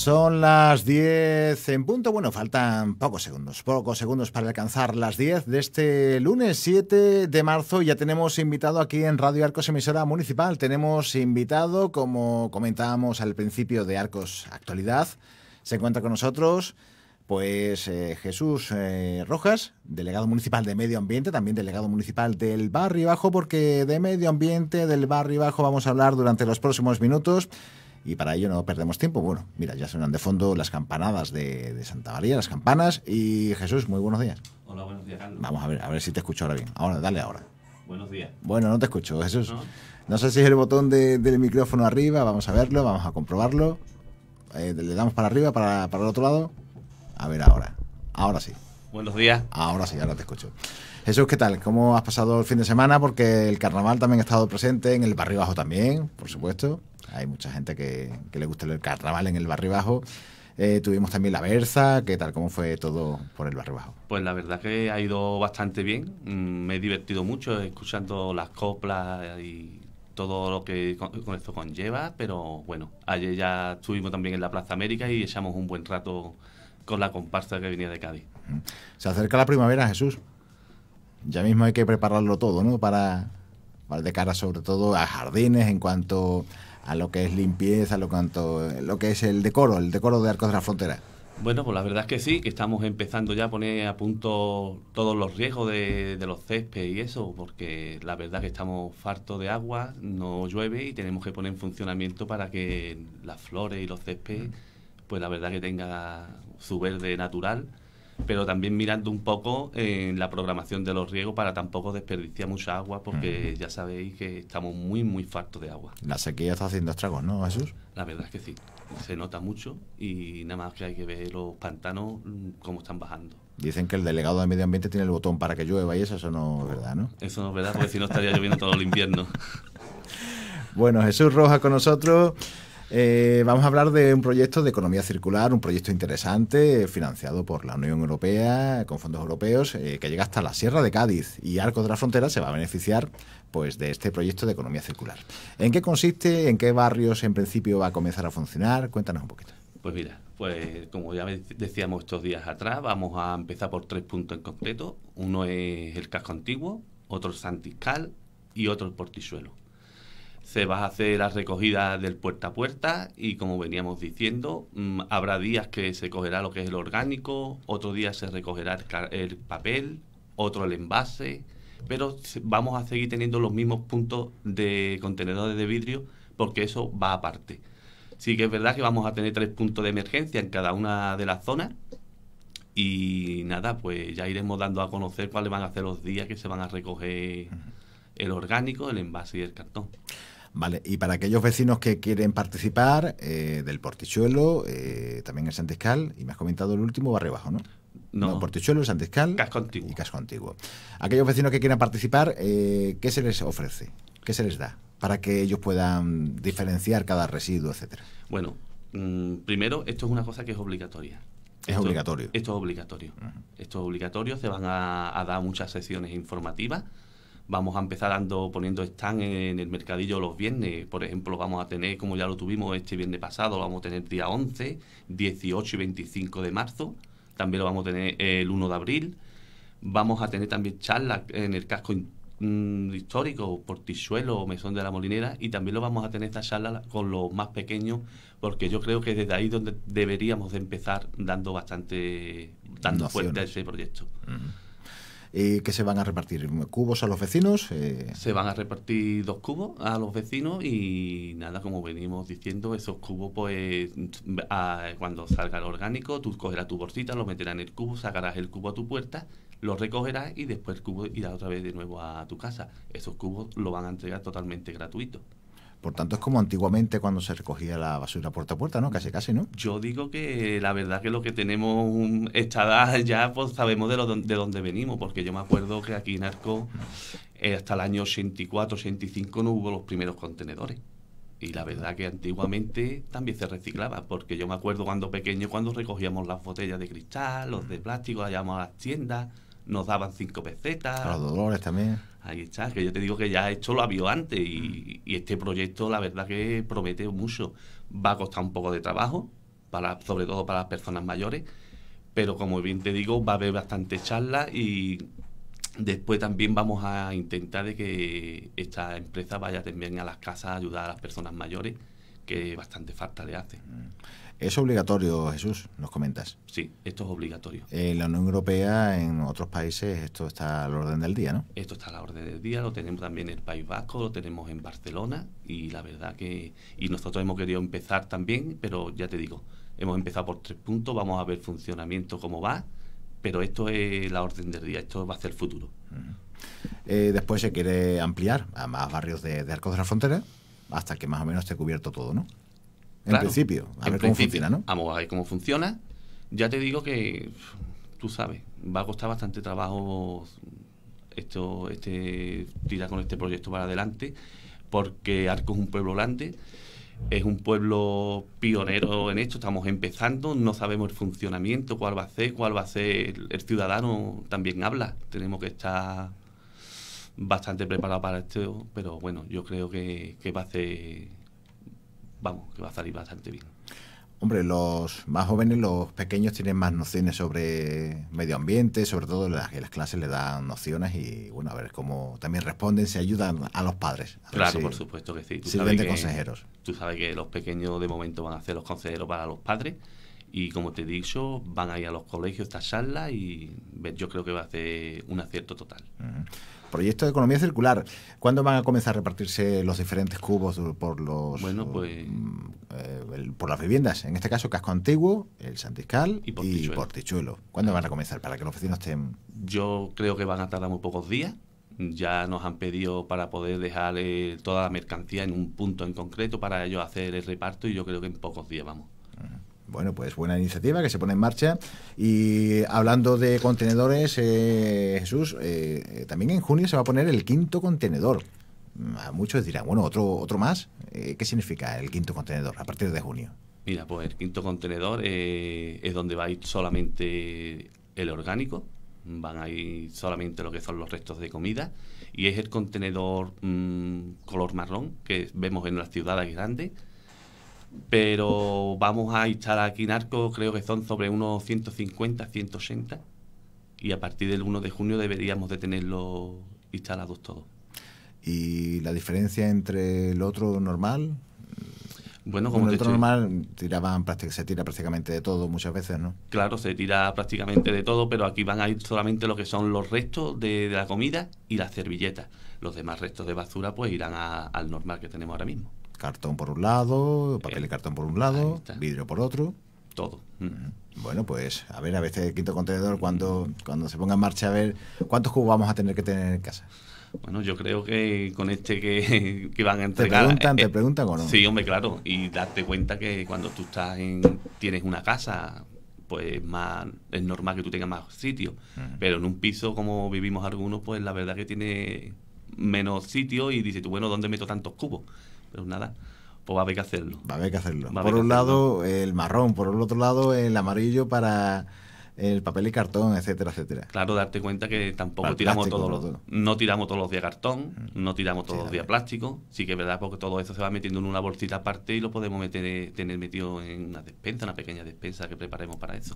Son las 10 en punto. Bueno, faltan pocos segundos, pocos segundos para alcanzar las 10 de este lunes 7 de marzo. Ya tenemos invitado aquí en Radio Arcos Emisora Municipal. Tenemos invitado, como comentábamos al principio de Arcos Actualidad, se encuentra con nosotros. Pues eh, Jesús eh, Rojas, delegado municipal de Medio Ambiente, también delegado municipal del Barrio Bajo, porque de Medio Ambiente del Barrio Bajo vamos a hablar durante los próximos minutos y para ello no perdemos tiempo. Bueno, mira, ya sonan de fondo las campanadas de, Santa María, las campanas. Y Jesús, muy buenos días. Hola, buenos días, Carlos. Vamos a ver, a ver si te escucho ahora bien. Ahora, dale ahora. Buenos días. Bueno, no te escucho, Jesús. No, no sé si es el botón del micrófono arriba, vamos a verlo, vamos a comprobarlo. Eh, le damos para arriba, para el otro lado. A ver ahora. Ahora sí. Buenos días. Ahora sí, ahora te escucho. Jesús, ¿qué tal? ¿Cómo has pasado el fin de semana? Porque el carnaval también ha estado presente, en el barrio bajo también, por supuesto. Hay mucha gente que, le gusta el carnaval en el barrio bajo. Eh, tuvimos también la Berza, ¿qué tal? ¿Cómo fue todo por el barrio bajo? Pues la verdad que ha ido bastante bien, mm, me he divertido mucho escuchando las coplas y todo lo que con esto conlleva, pero bueno, ayer ya estuvimos también en la Plaza América y echamos un buen rato con la comparsa que venía de Cádiz. Se acerca la primavera, Jesús. Ya mismo hay que prepararlo todo, ¿no? Para, para de cara sobre todo a jardines, en cuanto a lo que es limpieza, lo cuanto lo que es el decoro, el decoro de Arcos de la Frontera. Bueno, pues la verdad es que sí, que estamos empezando ya a poner a punto todos los riesgos de, los céspedes y eso, porque la verdad es que estamos fartos de agua, no llueve y tenemos que poner en funcionamiento para que las flores y los céspedes, mm. pues la verdad que tenga su verde natural pero también mirando un poco en eh, la programación de los riegos para tampoco desperdiciar mucha agua, porque ya sabéis que estamos muy, muy fartos de agua. La sequía está haciendo estragos, ¿no, Jesús? La verdad es que sí, se nota mucho y nada más que hay que ver los pantanos mm, cómo están bajando. Dicen que el delegado de medio ambiente tiene el botón para que llueva y eso, eso no es verdad, ¿no? Eso no es verdad, porque si no estaría lloviendo todo el invierno. bueno, Jesús roja con nosotros. Eh, vamos a hablar de un proyecto de economía circular, un proyecto interesante, financiado por la Unión Europea, con fondos europeos, eh, que llega hasta la Sierra de Cádiz y arco de la Frontera se va a beneficiar pues, de este proyecto de economía circular. ¿En qué consiste? ¿En qué barrios en principio va a comenzar a funcionar? Cuéntanos un poquito. Pues mira, pues como ya decíamos estos días atrás, vamos a empezar por tres puntos en concreto. Uno es el casco antiguo, otro el Santiscal y otro el portisuelo se va a hacer la recogida del puerta a puerta y como veníamos diciendo, mm, habrá días que se cogerá lo que es el orgánico, otro día se recogerá el, papel, otro el envase, pero vamos a seguir teniendo los mismos puntos de contenedores de vidrio porque eso va aparte. Sí que es verdad que vamos a tener tres puntos de emergencia en cada una de las zonas y nada, pues ya iremos dando a conocer cuáles van a ser los días que se van a recoger el orgánico, el envase y el cartón. Vale, y para aquellos vecinos que quieren participar eh, del Portichuelo, eh, también el Santiscal, y me has comentado el último barrio bajo, ¿no? No. Portichuelo, Santiscal... casco y Casco Antiguo. Aquellos vecinos que quieran participar, eh, ¿qué se les ofrece? ¿Qué se les da? Para que ellos puedan diferenciar cada residuo, etcétera. Bueno, mm, primero, esto es una cosa que es obligatoria. Es obligatorio. Esto es obligatorio. Esto es obligatorio. Se van a dar muchas sesiones informativas Vamos a empezar dando, poniendo stand en el mercadillo los viernes. Por ejemplo, vamos a tener, como ya lo tuvimos este viernes pasado, lo vamos a tener día 11, 18 y 25 de marzo. También lo vamos a tener el 1 de abril. Vamos a tener también charlas en el casco mm, histórico, histórico, o Mesón de la Molinera. Y también lo vamos a tener esta charla con los más pequeños, porque yo creo que desde ahí donde deberíamos de empezar dando bastante, dando a ese proyecto. ¿Y que se van a repartir? ¿Cubos a los vecinos? Eh, se van a repartir dos cubos a los vecinos y nada, como venimos diciendo, esos cubos, pues cuando salga el orgánico, tú cogerás tu bolsita, lo meterás en el cubo, sacarás el cubo a tu puerta, lo recogerás y después el cubo irá otra vez de nuevo a tu casa. Esos cubos lo van a entregar totalmente gratuito. Por tanto, es como antiguamente cuando se recogía la basura puerta a puerta, ¿no? Casi, casi, ¿no? Yo digo que la verdad que lo que tenemos está ya pues, sabemos de, de dónde venimos, porque yo me acuerdo que aquí en Arco eh, hasta el año 84, 85 no hubo los primeros contenedores. Y la verdad que antiguamente también se reciclaba, porque yo me acuerdo cuando pequeño, cuando recogíamos las botellas de cristal, los de mm. plástico, las a las tiendas nos daban cinco pesetas. los dolores también. Ahí está, que yo te digo que ya esto lo había antes mm. y, este proyecto la verdad que promete mucho. Va a costar un poco de trabajo, para, sobre todo para las personas mayores, pero como bien te digo, va a haber bastante charlas y después también vamos a intentar de que esta empresa vaya también a las casas a ayudar a las personas mayores, que bastante falta le hace. Mm. Es obligatorio, Jesús, nos comentas. Sí, esto es obligatorio. En eh, la Unión Europea, en otros países, esto está al orden del día, ¿no? Esto está a la orden del día, lo tenemos también en el País Vasco, lo tenemos en Barcelona y la verdad que... Y nosotros hemos querido empezar también, pero ya te digo, hemos empezado por tres puntos, vamos a ver funcionamiento cómo va, pero esto es la orden del día, esto va a ser el futuro. Eh, después se quiere ampliar a más barrios de Arcos de la Frontera hasta que más o menos esté cubierto todo, ¿no? en principio. A ver cómo funciona, ¿no? Vamos a ver cómo funciona. Ya te digo que, tú sabes, va a costar bastante trabajo esto, este, tirar con este proyecto para adelante, porque Arco es un pueblo grande, es un pueblo pionero en esto, estamos empezando, no sabemos el funcionamiento, cuál va a ser, cuál va a ser, el, ciudadano también habla, tenemos que estar bastante preparados para esto, pero bueno, yo creo que, que va a ser vamos, que va a salir bastante bien. Hombre, los más jóvenes, los pequeños tienen más nociones sobre medio ambiente, sobre todo las, que las clases le dan nociones y bueno, a ver cómo también responden, se ayudan a los padres. claro, por supuesto que sí. Tú sabes consejeros. Tú sabes que los pequeños de momento van a ser los consejeros para los padres y como te he dicho, van a ir a los colegios, estas salas, y yo creo que va a ser un acierto total proyecto de economía circular. ¿Cuándo van a comenzar a repartirse los diferentes cubos por los bueno, pues, mm, eh, por las viviendas? En este caso, Casco Antiguo, el Santiscal y Portichuelo. ¿Cuándo van a comenzar para que los vecinos estén...? Yo creo que van a tardar muy pocos días. Ya nos han pedido para poder dejar eh, toda la mercancía en un punto en concreto para ellos hacer el reparto y yo creo que en pocos días vamos. Bueno, pues buena iniciativa que se pone en marcha. Y hablando de contenedores, eh, Jesús, eh, eh, también en junio se va a poner el quinto contenedor. Mm, a muchos dirán, bueno, otro, otro más. ¿Qué significa el quinto contenedor a partir de junio? Mira, pues el quinto contenedor es donde va a ir solamente el orgánico, van a ir solamente lo que son los restos de comida y es el contenedor mm, color marrón que vemos en las ciudades grandes pero vamos a instalar aquí en Arco, creo que son sobre unos 150, 180, y a partir del 1 de junio deberíamos de tenerlos instalados todos. ¿Y la diferencia entre el otro normal? Bueno, como el otro normal se tira prácticamente de todo muchas veces, ¿no? Claro, se tira prácticamente de todo, pero aquí van a ir solamente lo que son los restos de, la comida y las servilletas. Los demás restos de basura pues irán al normal que tenemos ahora mismo. Cartón por un lado, papel y eh, cartón por un lado, vidrio por otro. Todo. Mm. Bueno, pues a ver, a veces el quinto contenedor, cuando, cuando se ponga en marcha, a ver cuántos cubos vamos a tener que tener en casa. Bueno, yo creo que con este que, van a entregar... ¿Te eh, preguntan, Sí, hombre, claro. Y darte cuenta que cuando tú estás en, tienes una casa, pues más es normal que tú tengas más sitio. Pero en un piso como vivimos algunos, pues la verdad que tiene menos sitio y dices tú, bueno, ¿dónde meto tantos cubos? Pero nada, pues va a haber que hacerlo. Va a haber que hacerlo. por un lado el marrón, por el otro lado el amarillo para el papel y cartón, etcétera, etcétera. Claro, darte cuenta que tampoco tiramos todos los, no tiramos todos los días cartón, mm. no tiramos todos los días plástico, sí que es verdad porque todo eso se va metiendo en una bolsita aparte y lo podemos meter, tener metido en una despensa, una pequeña despensa que preparemos para eso.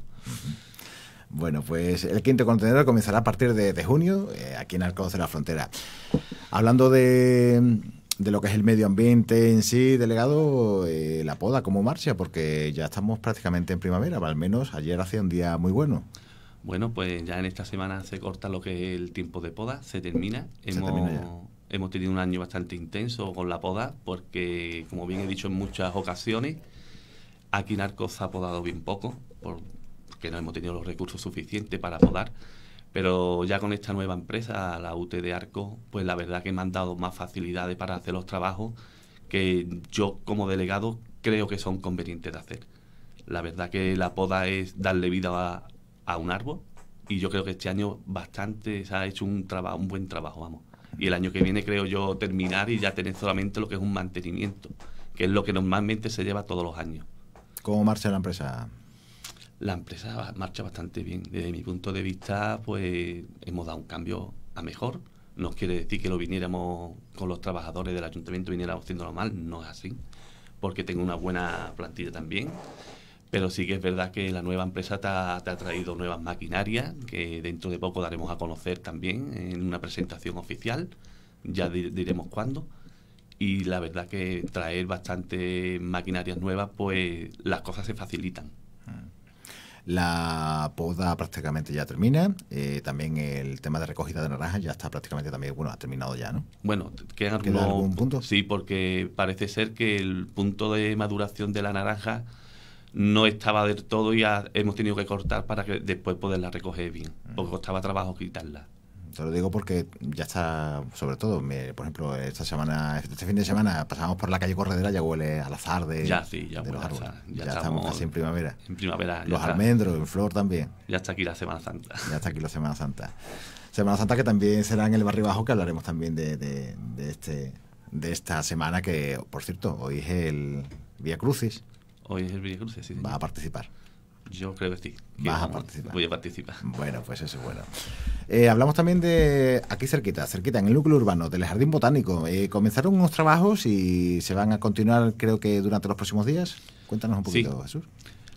Bueno, pues el quinto contenedor comenzará a partir de, junio, eh, aquí en Alcalá de la Frontera. Hablando de, de lo que es el medio ambiente en sí, delegado, eh, la poda, como marcha? Porque ya estamos prácticamente en primavera, al menos ayer hacía un día muy bueno. Bueno, pues ya en esta semana se corta lo que es el tiempo de poda, se termina. Hemos, hemos tenido un año bastante intenso con la poda, porque, como bien he dicho en muchas ocasiones, aquí Narcos ha podado bien poco, porque no hemos tenido los recursos suficientes para podar. Pero ya con esta nueva empresa, la UT de Arco, pues la verdad que me han dado más facilidades para hacer los trabajos que yo como delegado creo que son convenientes de hacer. La verdad que la poda es darle vida a, un árbol y yo creo que este año bastante se ha hecho un, un buen trabajo, vamos. Y el año que viene creo yo terminar y ya tener solamente lo que es un mantenimiento, que es lo que normalmente se lleva todos los años. ¿Cómo marcha la empresa? la empresa marcha bastante bien. Desde mi punto de vista, pues hemos dado un cambio a mejor. No quiere decir que lo viniéramos con los trabajadores del ayuntamiento, viniéramos haciéndolo mal, no es así, porque tengo una buena plantilla también. Pero sí que es verdad que la nueva empresa te ha, ha traído nuevas maquinarias, que dentro de poco daremos a conocer también en una presentación oficial, ya diremos cuándo y la verdad que traer bastante maquinarias nuevas, pues las cosas se facilitan. La poda prácticamente ya termina. Eh, también el tema de recogida de naranjas ya está prácticamente también, bueno, ha terminado ya, ¿no? Bueno, qué ¿queda algún punto? Sí, porque parece ser que el punto de maduración de la naranja no estaba del todo y hemos tenido que cortar para que después poderla recoger bien, porque costaba trabajo quitarla. Te lo digo porque ya está, sobre todo, por ejemplo, esta semana, este fin de semana pasamos por la calle Corredera, ya huele a azar de, ya, sí, ya los árboles. Ya, estamos, casi en primavera. Los almendros, en flor también. Ya está aquí la Semana Santa. Ya está aquí la Semana Santa. Semana Santa que también será en el barrio bajo, que hablaremos también de, este de esta semana que, por cierto, hoy es el Vía Crucis. Hoy es el Vía Crucis, sí. Va a participar. Yo creo que sí. Vas a participar. Voy a participar. Bueno, pues eso es bueno. Eh, hablamos también de aquí cerquita, cerquita, en el núcleo urbano, del Jardín Botánico. Eh, comenzaron unos trabajos y se van a continuar, creo que durante los próximos días. Cuéntanos un poquito, Jesús.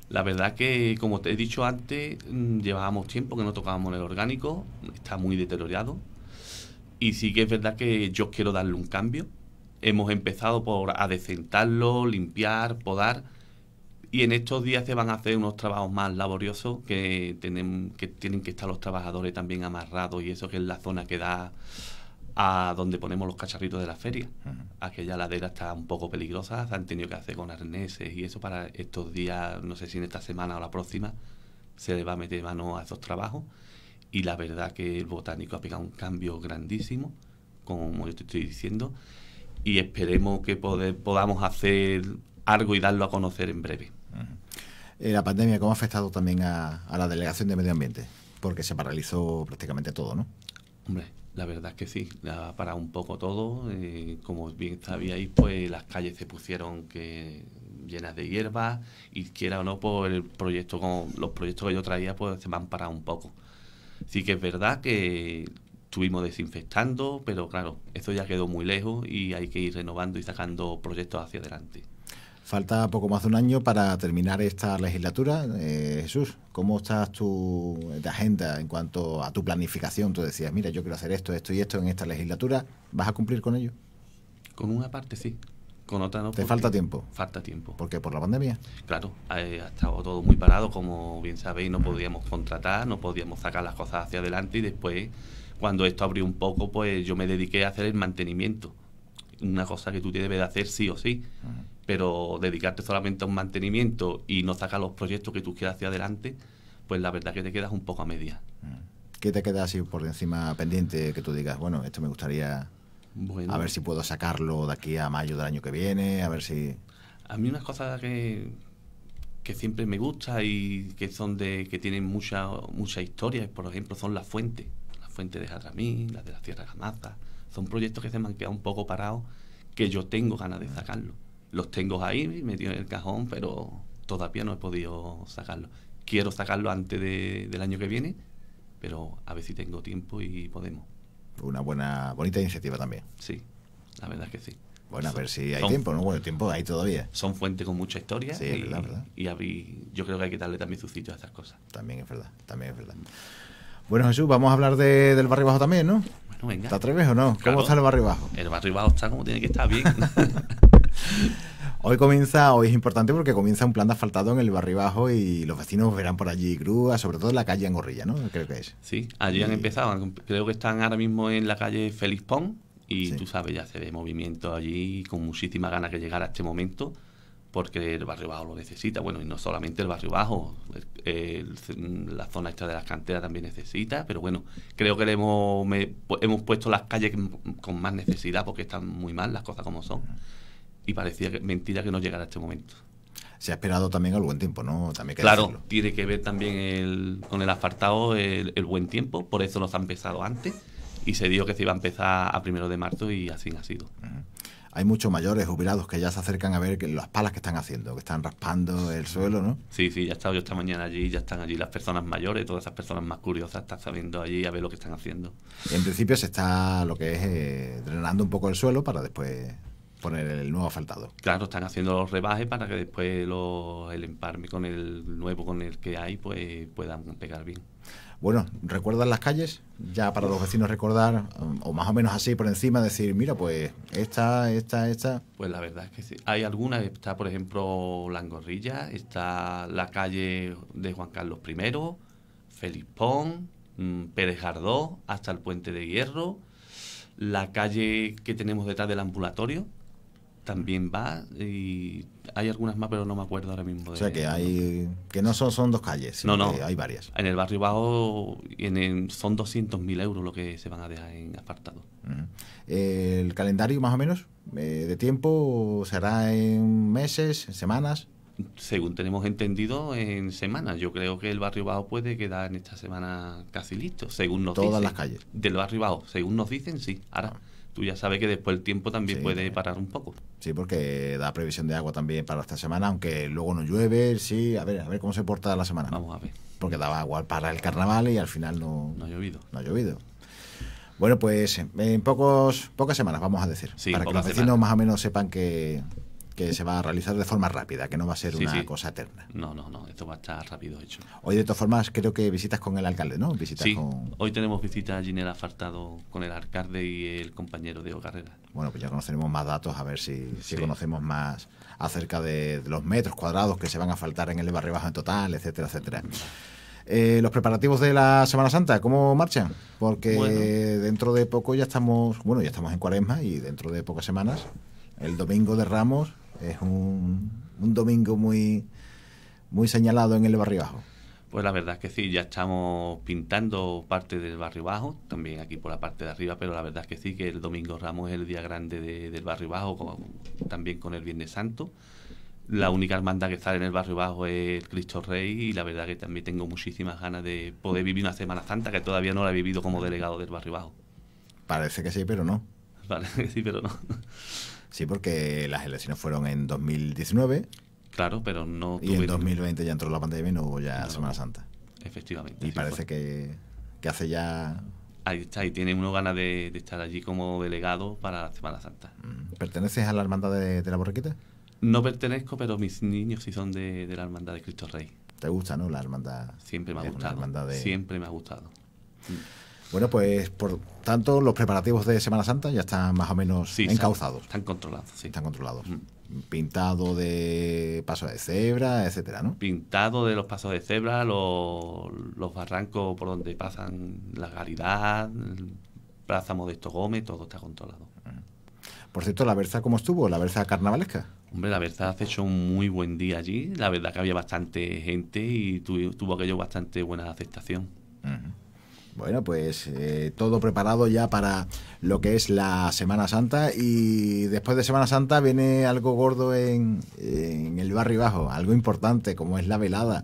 La verdad que, como te he dicho antes, mm, llevábamos tiempo que no tocábamos el orgánico, está muy deteriorado. Y sí que es verdad que yo quiero darle un cambio. Hemos empezado por adecentarlo, limpiar, podar y en estos días se van a hacer unos trabajos más laboriosos que tienen que, tienen que estar los trabajadores también amarrados y eso que es la zona que da a donde ponemos los cacharritos de la feria. Aquella ladera está un poco peligrosa, se han tenido que hacer con arneses y eso para estos días, no sé si en esta semana o la próxima, se le va a meter mano a esos trabajos. Y la verdad que el botánico ha pegado un cambio grandísimo, como yo te estoy diciendo, y esperemos que podamos hacer algo y darlo a conocer en breve. Eh, la pandemia, ¿cómo ha afectado también a, la Delegación de Medio Ambiente? Porque se paralizó prácticamente todo, ¿no? Hombre, la verdad es que sí, ha parado un poco todo. Eh, como bien sabíais, pues las calles se pusieron que llenas de hierbas y quiera o no, por pues, el proyecto, los proyectos que yo traía, pues se me han parado un poco. Sí que es verdad que estuvimos desinfectando, pero claro, eso ya quedó muy lejos y hay que ir renovando y sacando proyectos hacia adelante. Falta poco más de un año para terminar esta legislatura. Eh, Jesús, ¿cómo estás tu agenda en cuanto a tu planificación? Tú decías, mira, yo quiero hacer esto, esto y esto en esta legislatura. ¿Vas a cumplir con ello? Con una parte sí, con otra no. ¿Te falta tiempo? Falta tiempo. ¿Por qué? ¿Por la pandemia? Claro, ha, estado todo muy parado, como bien sabéis, no podíamos contratar, no podíamos sacar las cosas hacia adelante y después, cuando esto abrió un poco, pues yo me dediqué a hacer el mantenimiento una cosa que tú debes de hacer sí o sí. Pero dedicarte solamente a un mantenimiento y no sacar los proyectos que tú quieras hacia adelante, pues la verdad que te quedas un poco a media. ¿Qué te queda así por encima pendiente que tú digas, bueno, esto me gustaría a ver si puedo sacarlo de aquí a mayo del año que viene, a ver si... A mí unas cosas que, que siempre me gusta y que son de que tienen mucha mucha historia, por ejemplo, son las fuentes, las fuentes de Jaramí, las de la Sierra Gamaza, son proyectos que se me han quedado un poco parados, que yo tengo ganas de sacarlo Los tengo ahí metido en el cajón, pero todavía no he podido sacarlo Quiero sacarlo antes de, del año que viene, pero a ver si tengo tiempo y podemos. Una buena, bonita iniciativa también. Sí, la verdad es que sí. Bueno, a ver si hay tiempo, ¿no? Bueno, tiempo hay todavía. Son fuentes con mucha historia. Sí, y, Y, yo creo que hay que darle también su sitio a estas cosas. También es verdad, también es verdad. Bueno, Jesús, vamos a hablar de, del barrio bajo también, ¿no? Bueno, venga. ¿Te atreves o no? ¿Cómo está el barrio bajo? El barrio bajo está como tiene que estar bien. Hoy comienza, hoy es importante porque comienza un plan de asfaltado en el barrio bajo y los vecinos verán por allí grúas, sobre todo en la calle Angorrilla, ¿no? Creo que es. Sí, allí han empezado, creo que están ahora mismo en la calle Félix Pong y tú sabes, ya se ve movimiento allí con muchísimas ganas de llegar a este momento porque el barrio bajo lo necesita. Bueno, y no solamente el barrio bajo, la zona esta de las canteras también necesita, pero bueno, creo que le hemos, pues, hemos puesto las calles con más necesidad porque están muy mal las cosas como son. Y parecía mentira que no llegara a este momento. Se ha esperado también al buen tiempo, ¿no? También claro, tiene que ver también con el asfaltado el, buen tiempo, por eso nos ha empezado antes y se dijo que se iba a empezar a primero de marzo y así ha sido hay muchos mayores jubilados que ya se acercan a ver las palas que están haciendo, que están raspando el suelo, ¿no? Sí, sí, ya he estado yo esta mañana allí, ya están allí las personas mayores, todas esas personas más curiosas están saliendo allí a ver lo que están haciendo. En principio se está lo que es eh, drenando un poco el suelo para después poner el nuevo asfaltado. Claro, están haciendo los rebajes para que después el emparme con el nuevo, con el que hay, pues puedan pegar bien bueno, recuerdan las calles? Ya para los vecinos recordar, um, o más o menos así por encima, decir, mira, pues esta, esta, esta. Pues la verdad es que sí. Hay algunas, está por ejemplo Langorrilla, está la calle de Juan Carlos I, Felipón, mm, Pérez Jardó, hasta el Puente de Hierro, la calle que tenemos detrás del ambulatorio, también va y hay algunas más, pero no me acuerdo ahora mismo. De, o sea, que hay que no son, son dos calles, no, no. hay varias. En el barrio bajo en son 200.000 euros lo que se van a dejar en apartado. Mm. ¿El calendario más o menos eh, de tiempo será en meses, en semanas? Según tenemos entendido, en semanas. Yo creo que el barrio bajo puede quedar en esta semana casi listo, según nos Todas dicen. las calles. Del barrio bajo, según nos dicen, sí. Ahora. Ah tú ya sabes que después el tiempo también puede parar un poco. Sí, porque da previsión de agua también para esta semana, aunque luego no llueve, sí, a ver, a ver cómo se porta la semana. Vamos a ver. Porque daba agua para el carnaval y al final no, no ha llovido. No ha llovido. Bueno, pues en pocos, pocas semanas, vamos a decir. para que los vecinos más o menos sepan que, que se va a realizar de forma rápida, que no va a ser una cosa eterna. No, no, no, esto va a estar rápido hecho. Hoy, de todas formas, creo que visitas con el alcalde, ¿no? Visitas con... hoy tenemos visita a Ginela Fartado con el alcalde y el compañero Diego Carrera. Bueno, pues ya conoceremos más datos, a ver si, conocemos más acerca de, los metros cuadrados que se van a faltar en el barrio bajo en total, etcétera, etcétera. Eh, los preparativos de la Semana Santa, ¿cómo marchan? Porque dentro de poco ya estamos, bueno, ya estamos en cuaresma y dentro de pocas semanas, el domingo de Ramos, es un, domingo muy, muy señalado en el barrio bajo. Pues la verdad es que sí, ya estamos pintando parte del barrio bajo, también aquí por la parte de arriba, pero la verdad es que sí, que el Domingo Ramos es el día grande del barrio bajo, también con el Viernes Santo. La única hermandad que sale en el barrio bajo es el Cristo Rey y la verdad que también tengo muchísimas ganas de poder vivir una Semana Santa que todavía no la he vivido como delegado del barrio bajo. Parece que sí, pero no. Parece que sí, pero no. Sí, porque las elecciones fueron en 2019. Claro, pero no. Y en 2020 ya entró la pandemia y no hubo ya la Semana Santa. Efectivamente. Y parece que, hace ya. Ahí está, y tiene uno ganas de, estar allí como delegado para la Semana Santa. Mm. ¿Perteneces a la hermandad de, la borriquita? No pertenezco, pero mis niños sí son de, la hermandad de Cristo Rey. ¿Te gusta, no? La hermandad. Siempre me ha gustado. Siempre me ha gustado. Mm. Bueno, pues por tanto, los preparativos de Semana Santa ya están más o menos encauzados. Están, controlados, sí. Están controlados. Mm. Pintado de pasos de cebra, etcétera, ¿no? Pintado de los pasos de cebra, los, barrancos por donde pasan la Galidad, Plaza Modesto Gómez, todo está controlado. Mm. Por cierto, ¿la Berza cómo estuvo? ¿La Berza carnavalesca? Hombre, la verdad, hace hecho un muy buen día allí. La verdad que había bastante gente y tuvo, aquello bastante buena aceptación. Bueno, pues eh, todo preparado ya para lo que es la Semana Santa y después de Semana Santa viene algo gordo en, en el barrio bajo, algo importante como es la velada.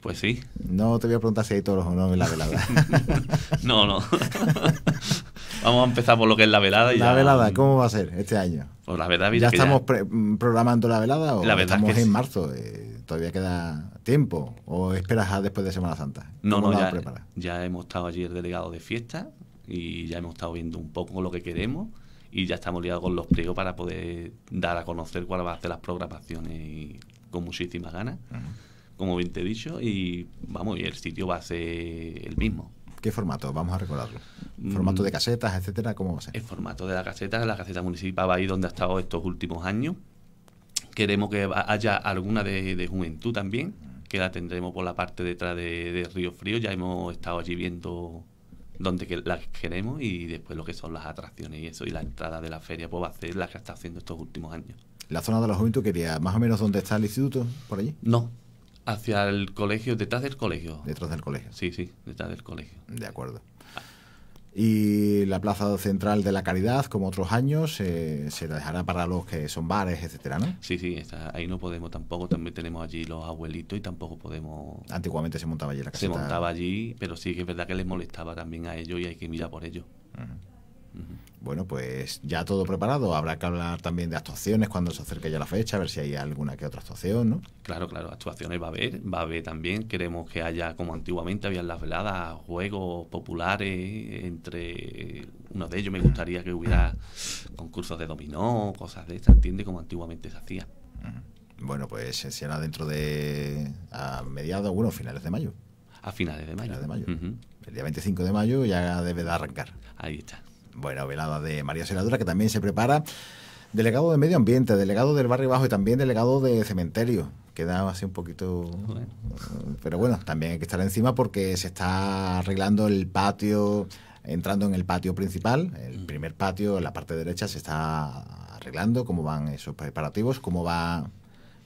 Pues sí. No te voy a preguntar si hay toros o no en la velada. no, no. Vamos a empezar por lo que es la velada. Y la velada, mm. ¿cómo va a ser este año? Pues la verdad, ¿Ya estamos mm, programando la velada o estamos en marzo? Eh, ¿Todavía queda tiempo? ¿O esperas después de Semana Santa? No, no, ya, hemos estado allí el delegado de fiesta y ya hemos estado viendo un poco lo que queremos y ya estamos liados con los pliegos para poder dar a conocer cuál va a ser las programaciones y con muchísimas ganas, como bien te he dicho, y vamos, y el sitio va a ser el mismo. ¿Qué formato? Vamos a recordarlo. Mm. ¿Formato de casetas, etcétera? ¿Cómo va a ser? El formato de la caseta, la caseta municipal va ahí donde ha estado estos últimos años. Queremos que haya alguna de, juventud también, que la tendremos por la parte detrás de, Río Frío. Ya hemos estado allí viendo dónde la queremos y después lo que son las atracciones y eso y la entrada de la feria pues va a ser la que está haciendo estos últimos años. ¿La zona de la juventud quería más o menos dónde está el instituto? ¿Por allí? No, Hacia el colegio, detrás del colegio. Detrás del colegio. Sí, sí, detrás del colegio. De acuerdo. Ah. Y la Plaza Central de la Caridad, como otros años, eh, se la dejará para los que son bares, etcétera, ¿no? Sí, sí, ahí no podemos tampoco. También tenemos allí los abuelitos y tampoco podemos. Antiguamente se montaba allí la caseta. Se montaba allí, pero sí que es verdad que les molestaba también a ellos y hay que mirar por ellos bueno, pues ya todo preparado. Habrá que hablar también de actuaciones cuando se acerque ya la fecha, a ver si hay alguna que otra actuación, ¿no? Claro, claro, actuaciones va a haber, va a haber también. Queremos que haya, como antiguamente habían las veladas, juegos populares entre uno de ellos. Me gustaría que hubiera concursos de dominó, cosas de estas, entiende Como antiguamente se hacía. Bueno, pues será dentro de a mediados, bueno, finales de mayo. A finales de mayo. de mayo. El día 25 de mayo ya debe de arrancar. Ahí está. Bueno, velada de María Seladura... que también se prepara. Delegado de Medio Ambiente, delegado del Barrio Bajo y también delegado de Cementerio. Queda así un poquito. Pero bueno, también hay que estar encima porque se está arreglando el patio, entrando en el patio principal. El mm. primer patio, la parte derecha, se está arreglando. ¿Cómo van esos preparativos? ¿Cómo va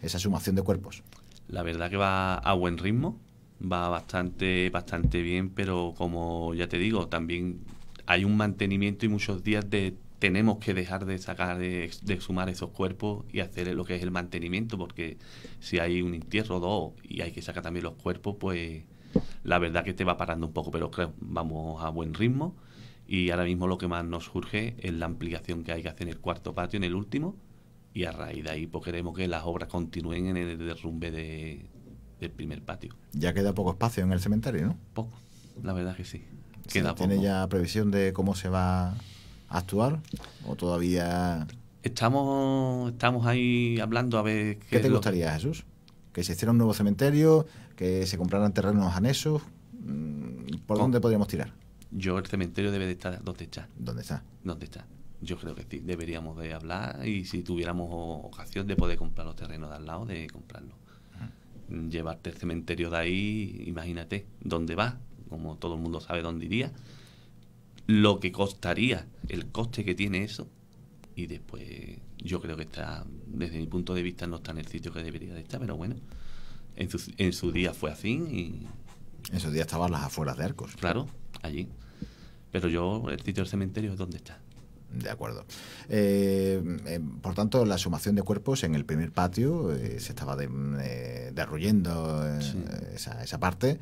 esa sumación de cuerpos? La verdad que va a buen ritmo, va bastante, bastante bien, pero como ya te digo, también hay un mantenimiento y muchos días de tenemos que dejar de sacar, de, sumar esos cuerpos y hacer lo que es el mantenimiento, porque si hay un entierro dos y hay que sacar también los cuerpos, pues la verdad que te va parando un poco, pero creo vamos a buen ritmo. Y ahora mismo lo que más nos surge es la ampliación que hay que hacer en el cuarto patio, en el último, y a raíz de ahí pues queremos que las obras continúen en el derrumbe del primer patio. Ya queda poco espacio en el cementerio, ¿no? Poco, la verdad que sí. ¿Tiene ya previsión de cómo se va a actuar? ¿O todavía.? Estamos, estamos ahí hablando a ver. ¿Qué, ¿Qué te gustaría, Jesús? ¿Que se hiciera un nuevo cementerio? ¿Que se compraran terrenos anexos? Mm, ¿Por dónde podríamos tirar? Yo, el cementerio debe de estar donde está. ¿Dónde está? ¿Dónde está? Yo creo que sí, deberíamos de hablar y si tuviéramos ocasión de poder comprar los terrenos de al lado, de comprarlo Llevarte el cementerio de ahí, imagínate, ¿dónde va? como todo el mundo sabe dónde iría, lo que costaría, el coste que tiene eso, y después yo creo que está, desde mi punto de vista, no está en el sitio que debería de estar, pero bueno, en su, día fue así y... En su día estaban las afueras de Arcos. Claro, allí. Pero yo, el sitio del cementerio es donde está. De acuerdo. Eh, eh, por tanto, la sumación de cuerpos en el primer patio eh, se estaba derruyendo esa, esa, parte.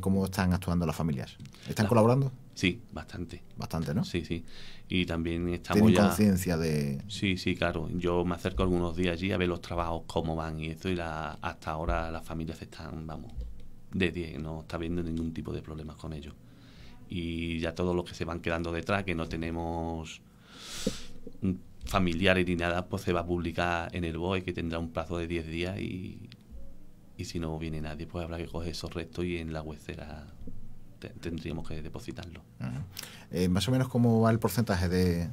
¿Cómo están actuando las familias? ¿Están colaborando? Sí, bastante. Bastante, ¿no? Sí, sí. Y también estamos ¿Tienen ya... conciencia de...? Sí, sí, claro. Yo me acerco algunos días allí a ver los trabajos, cómo van y esto. Y la, hasta ahora las familias están, vamos, de 10. No está habiendo ningún tipo de problemas con ellos. Y ya todos los que se van quedando detrás, que no tenemos familiares ni nada, pues se va a publicar en el BOE que tendrá un plazo de 10 días y, y si no viene nadie, pues habrá que coger esos restos y en la huesera tendríamos que depositarlo. Eh, más o menos, ¿cómo va el porcentaje de,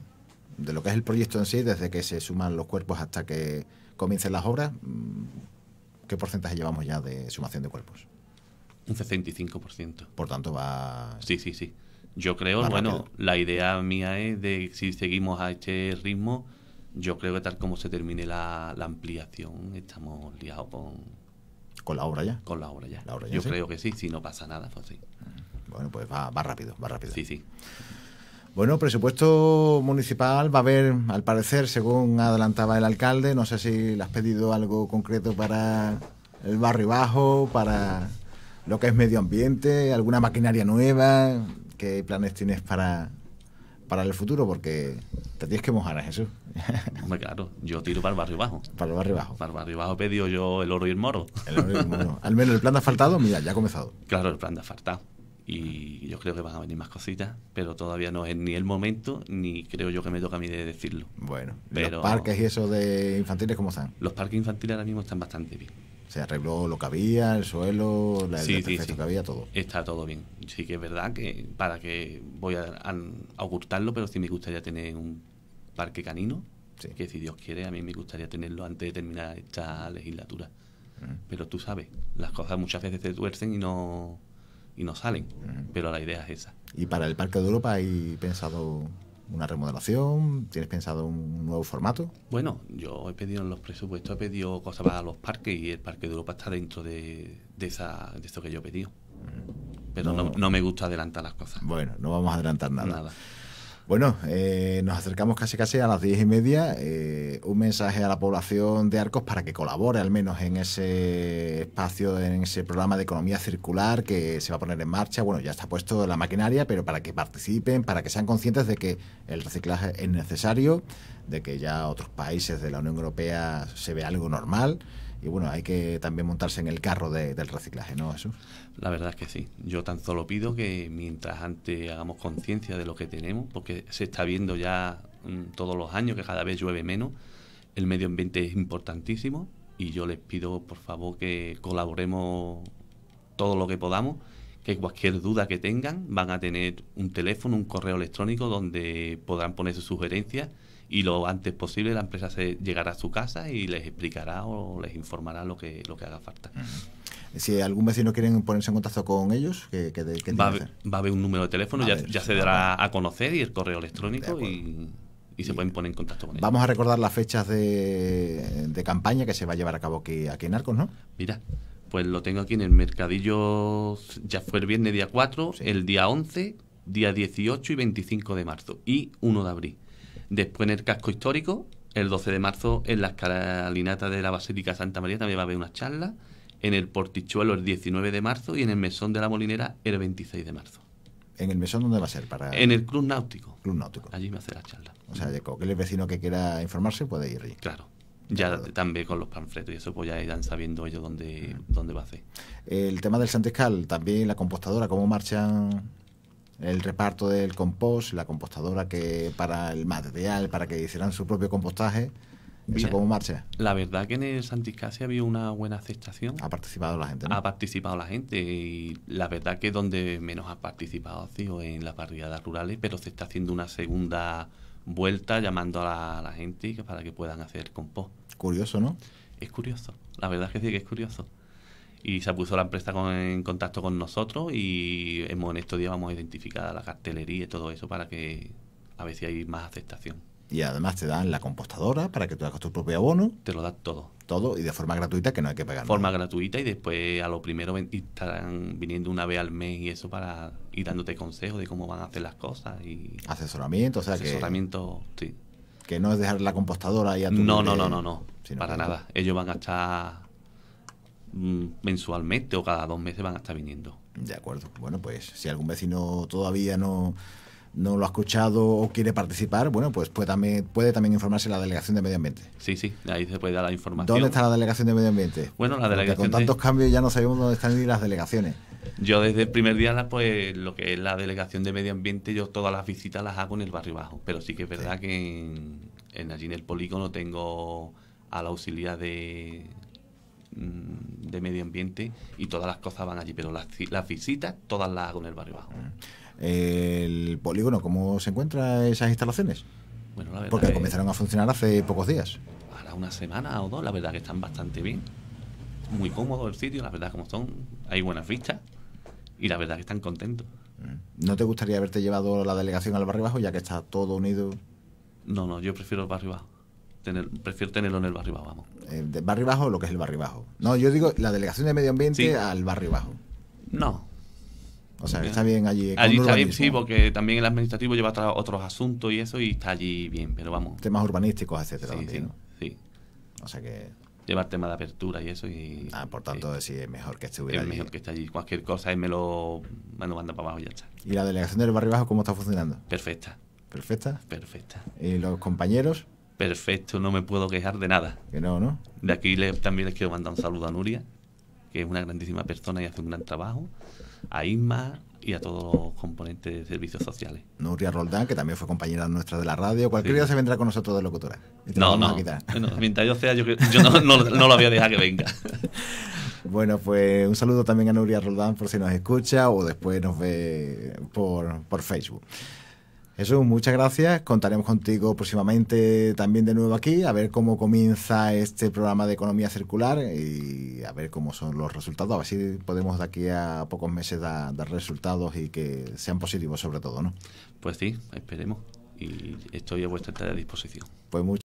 de lo que es el proyecto en sí, desde que se suman los cuerpos hasta que comiencen las obras? Mm, ¿Qué porcentaje llevamos ya de sumación de cuerpos? Un 65%. Por tanto, va. Sí, sí, sí. Yo creo, bueno, la idea mía es de si seguimos a este ritmo, yo creo que tal como se termine la, ampliación, estamos liados con... ¿Con la obra ya? Con la obra ya. ¿La obra yo creo que sí, si no pasa nada, pues sí. Mm, bueno, pues va, va rápido, va rápido. Sí, sí. Bueno, presupuesto municipal va a haber, al parecer, según adelantaba el alcalde, no sé si le has pedido algo concreto para el barrio bajo, para lo que es medio ambiente, alguna maquinaria nueva, qué planes tienes para, para el futuro? Porque te tienes que mojar a ¿eh, Jesús. Hombre, claro, yo tiro para el barrio bajo. Para el barrio bajo. Para el barrio bajo pedido yo el oro y el moro. El oro y el moro. Al menos el plan de asfaltado, mira, ya ha comenzado. Claro, el plan de asfaltado. Y yo creo que van a venir más cositas, pero todavía no es ni el momento, ni creo yo que me toca a mí de decirlo. Bueno, pero ¿los parques y eso de infantiles cómo están? Los parques infantiles ahora mismo están bastante bien se arregló lo que había, el suelo, la, el que había, todo. Está todo bien. Sí que es verdad que para que voy a, ocultarlo, pero sí me gustaría tener un parque canino, que si Dios quiere, a mí me gustaría tenerlo antes de terminar esta legislatura. Pero tú sabes, las cosas muchas veces se tuercen y no, y no salen, pero la idea es esa. ¿Y para el Parque de Europa hay pensado una remodelación? ¿Tienes pensado un nuevo formato? Bueno, yo he pedido en los presupuestos, he pedido cosas para los parques y el Parque de Europa está dentro de, de, esa, esto que yo he pedido. Pero no, me gusta adelantar las cosas. Bueno, no vamos a adelantar Nada. Bueno, eh, nos acercamos casi casi a las diez y media. Eh, un mensaje a la población de Arcos para que colabore al menos en ese espacio, en ese programa de economía circular que se va a poner en marcha. Bueno, ya está puesto la maquinaria, pero para que participen, para que sean conscientes de que el reciclaje es necesario, de que ya otros países de la Unión Europea se ve algo normal y bueno, hay que también montarse en el carro del reciclaje, ¿no, Jesús? La verdad es que sí. Yo tan solo pido que mientras antes hagamos conciencia de lo que tenemos, porque se está viendo ya mm, todos los años que cada vez llueve menos, el medio ambiente es importantísimo y yo les pido, por favor, que colaboremos todo lo que podamos que cualquier duda que tengan van a tener un teléfono, un correo electrónico donde podrán poner sus sugerencias y lo antes posible la empresa se llegará a su casa y les explicará o les informará lo que, lo que haga falta. Si algún vecino quiere ponerse en contacto con ellos, que va, a haber un número de teléfono, ya, se dará a conocer y el correo electrónico y se pueden poner en contacto con ellos. Vamos a recordar las fechas de, campaña que se va a llevar a cabo aquí, aquí en Arcos, ¿no? Mira, pues lo tengo aquí en el mercadillo, ya fue el viernes día 4, el día 11, día 18 y 25 de marzo y 1 de abril. Después en el casco histórico, el 12 de marzo, en la escalinata de la Basílica Santa María también va a haber una charla. En el Portichuelo el 19 de marzo y en el Mesón de la Molinera el 26 de marzo. ¿En el mesón dónde va a ser? Para... En el Club Náutico. Club Náutico. Allí me hace la charla. O sea, que cualquier vecino que quiera informarse puede ir allí. Claro. Ya también con los panfletos y eso, pues ya irán sabiendo ellos dónde, mm. dónde va a ser. El tema del Santescal, también la compostadora, ¿cómo marchan? el reparto del compost, la compostadora que para el material, para que hicieran su propio compostaje. ¿Eso cómo marcha? La verdad que en el Santiscasi ha habido una buena aceptación. Ha participado la gente, Ha participado la gente y la verdad que donde menos ha participado ha sido en las barriadas rurales, pero se está haciendo una segunda vuelta llamando a la, a la gente para que puedan hacer compost. Curioso, ¿no? Es curioso, la verdad es que sí que es curioso y se puso la empresa en contacto con nosotros y en estos días vamos a identificar la cartelería y todo eso para que a ver si hay más aceptación. Y además te dan la compostadora para que tú hagas tu propio abono. Te lo dan todo. Todo y de forma gratuita que no hay que pagar. Forma gratuita y después a lo primero estarán viniendo una vez al mes y eso para ir dándote consejos de cómo van a hacer las cosas. y Asesoramiento, o sea asesoramiento, que... Asesoramiento, sí. Que no es dejar la compostadora ahí a tu... No, no, no, no, no, para nada. Ellos van a estar Mm, mensualmente o cada dos meses van a estar viniendo. De acuerdo. Bueno, pues si algún vecino todavía no, no lo ha escuchado o quiere participar, bueno, pues puede también, puede también informarse la Delegación de Medio Ambiente. Sí, sí, ahí se puede dar la información. ¿Dónde está la Delegación de Medio Ambiente? Bueno, la delegación. Porque con tantos cambios ya no sabemos dónde están las delegaciones. Yo desde el primer día, pues lo que es la Delegación de Medio Ambiente, yo todas las visitas las hago en el barrio bajo, pero sí que es verdad que en, en allí en el polígono tengo a la auxiliar de Mm, de medio ambiente y todas las cosas van allí, pero las, visitas todas las hago en el barrio bajo. Eh, el polígono, ¿cómo se encuentran esas instalaciones? Bueno, la verdad Porque comenzaron a funcionar hace pocos días. Ahora una semana o dos, la verdad que están bastante bien. Muy cómodo el sitio, la verdad como son, hay buenas vistas y la verdad que están contentos. Mm. ¿No te gustaría haberte llevado la delegación al barrio bajo ya que está todo unido? No, no, yo prefiero el barrio bajo prefiero tenerlo en el barrio bajo. Vamos. Eh, ¿El de barrio bajo lo que es el barrio bajo. No, yo digo la delegación de medio ambiente al barrio bajo. No. O sea, está bien allí. Allí está bien, sí, porque también el administrativo lleva otros asuntos y eso y está allí bien, pero vamos. Temas urbanísticos, etcétera. Sí, sí, O sea que Lleva el tema de apertura y eso. Y, ah, por tanto, eh, sí, es mejor que estuviera Es mejor que esté allí. Cualquier cosa, él me lo manda para abajo y ya está. ¿Y la delegación del barrio bajo cómo está funcionando? Perfecta. ¿Perfecta? Perfecta. ¿Y los compañeros? perfecto, no me puedo quejar de nada. Que no, ¿no? De aquí también les quiero mandar un saludo a Nuria, que es una grandísima persona y hace un gran trabajo, a Isma y a todos los componentes de servicios sociales. Nuria Roldán, que también fue compañera nuestra de la radio, cualquier día se vendrá con nosotros de locutora. No, no. mientras yo sea, yo, no, lo la voy a dejar que venga. Bueno, pues un saludo también a Nuria Roldán por si nos escucha o después nos ve por, por Facebook. Eso, muchas gracias. Contaremos contigo próximamente también de nuevo aquí, a ver cómo comienza este programa de economía circular y a ver cómo son los resultados. A ver si podemos de aquí a pocos meses dar, resultados y que sean positivos sobre todo, ¿no? Pues sí, esperemos. Y estoy a vuestra disposición. Pues muchas